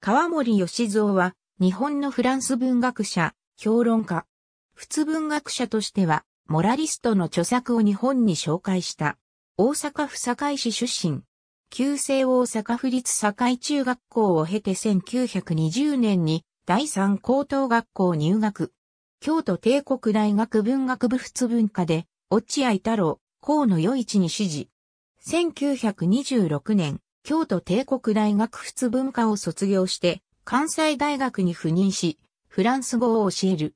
川森義蔵は、日本のフランス文学者、評論家。仏文学者としては、モラリストの著作を日本に紹介した。大阪府堺市出身。旧制大阪府立堺中学校を経て1920年に第三高等学校入学。京都帝国大学文学部仏文化で、落合太郎、河野余一に指示。1926年、京都帝国大学仏文化を卒業して、関西大学に赴任し、フランス語を教える。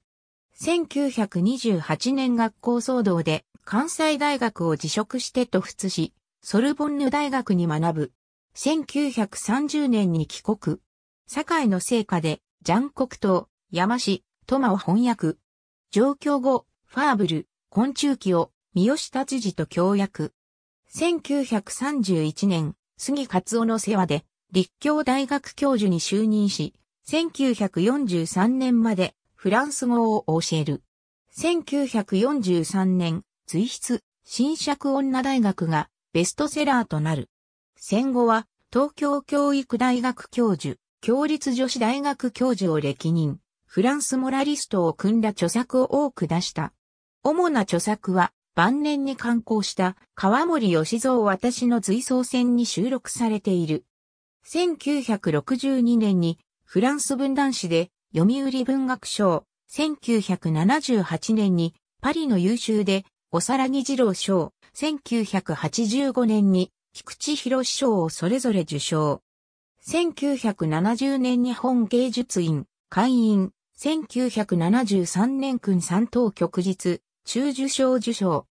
1928年学校騒動で関西大学を辞職して突仏し、ソルボンヌ大学に学ぶ。1930年に帰国。堺の成果で、ジャン国東、山市、トマを翻訳。上京後、ファーブル、昆虫記を、三好達治と協約。1931年、杉勝夫の世話で、立教大学教授に就任し、1943年までフランス語を教える。1943年、随筆、新尺女大学がベストセラーとなる。戦後は東京教育大学教授、共立女子大学教授を歴任、フランスモラリストを組んだ著作を多く出した。主な著作は、晩年に刊行した川森義蔵私の随想戦に収録されている。1962年にフランス文壇誌で読売文学賞、1978年にパリの優秀でおさらぎ二郎賞、1985年に菊池博賞をそれぞれ受賞。1970年日本芸術院、会員、1973年君三等旭日、中受賞受賞、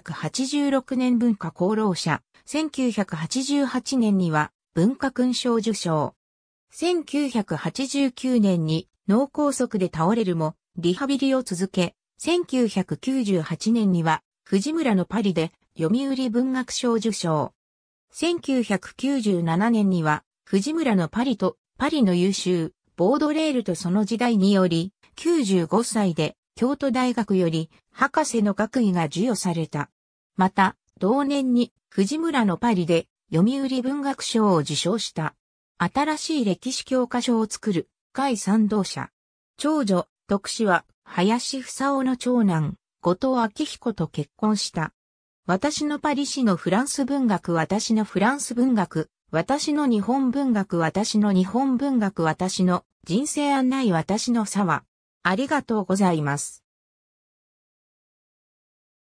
1986年文化功労者、1988年には文化勲章受賞。1989年に脳梗塞で倒れるも、リハビリを続け、1998年には藤村のパリで読売文学賞受賞。1997年には藤村のパリとパリの優秀、ボードレールとその時代により、95歳で京都大学より博士の学位が授与された。また、同年に藤村のパリで読売文学賞を受賞した。新しい歴史教科書を作る、会賛同者。長女、徳氏は、林房夫の長男、後藤明彦と結婚した。私のパリ市のフランス文学、私のフランス文学、私の日本文学、私の日本文学、私の人生案内、私の差は、ありがとうございます。